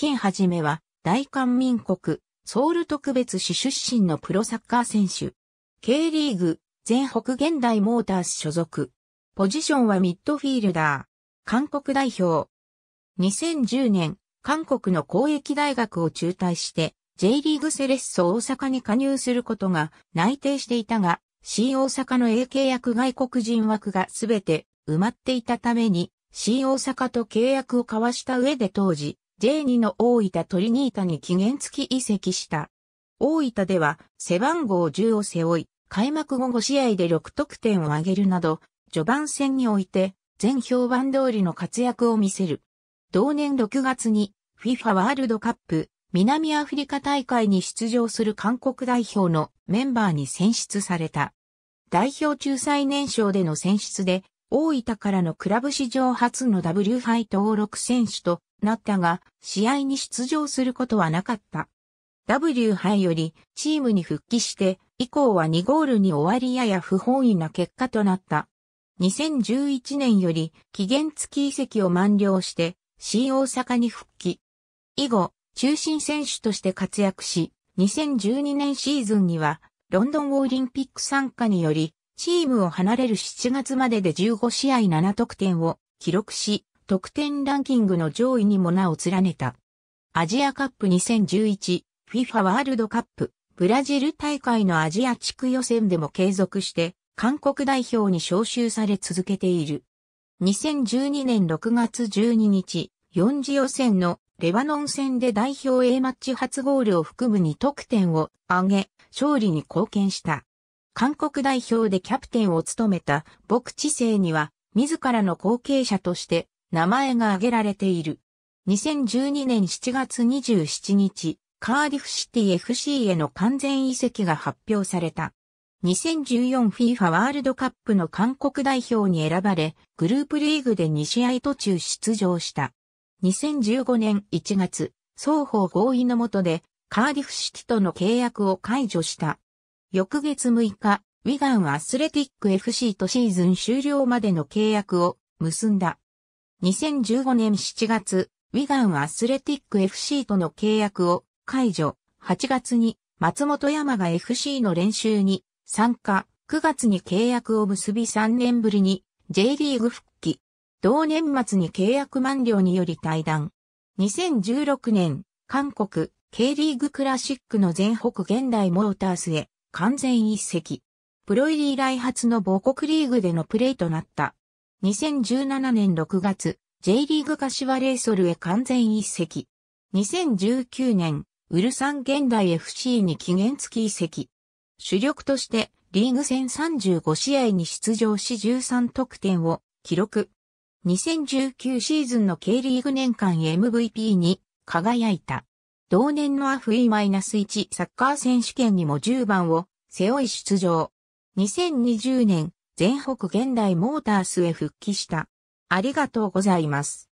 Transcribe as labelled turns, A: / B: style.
A: 金はじめは、大韓民国、ソウル特別市出身のプロサッカー選手。K リーグ、全北現代モータース所属。ポジションはミッドフィールダー。韓国代表。2010年、韓国の公益大学を中退して、J リーグセレッソ大阪に加入することが内定していたが、C 大阪の A 契約外国人枠がすべて埋まっていたために、C 大阪と契約を交わした上で当時、J2 の大分トリニータに期限付き移籍した。大分では背番号10を背負い、開幕後5試合で6得点を挙げるなど、序盤戦において全評判通りの活躍を見せる。同年6月に FIFA ワールドカップ南アフリカ大会に出場する韓国代表のメンバーに選出された。代表中最年少での選出で、大分からのクラブ史上初の W 杯登録選手となったが、試合に出場することはなかった。W 杯よりチームに復帰して以降は2ゴールに終わりやや不本意な結果となった。2011年より期限付き移籍を満了して C 大阪に復帰。以後、中心選手として活躍し、2012年シーズンにはロンドンオリンピック参加によりチームを離れる7月までで15試合7得点を記録し、得点ランキングの上位にも名を連ねた。アジアカップ 2011FIFA ワールドカップブラジル大会のアジア地区予選でも継続して韓国代表に招集され続けている。2012年6月12日、4次予選のレバノン戦で代表 A マッチ初ゴールを含む2得点を挙げ、勝利に貢献した。韓国代表でキャプテンを務めた牧知性には、自らの後継者として名前が挙げられている。2012年7月27日、カーディフシティ FC への完全移籍が発表された。2014FIFA ワールドカップの韓国代表に選ばれ、グループリーグで2試合途中出場した。2015年1月、双方合意のもとで、カーディフシティとの契約を解除した。翌月6日、ウィガンアスレティック FC とシーズン終了までの契約を結んだ。2015年7月、ウィガンアスレティック FC との契約を解除。8月に松本山が FC の練習に参加。9月に契約を結び3年ぶりに J リーグ復帰。同年末に契約満了により退団。2016年、韓国 K リーグクラシックの全北現代モータースへ完全一席。プロ入り以来初の母国リーグでのプレーとなった。2017年6月、J リーグ柏レイソルへ完全移籍。2019年、ウルサン現代 FC に期限付き移籍。主力として、リーグ戦35試合に出場し13得点を記録。2019シーズンの K リーグ年間 MVP に輝いた。同年のアフマイナス1サッカー選手権にも10番を背負い出場。2020年全北現代モータースへ復帰した。ありがとうございます。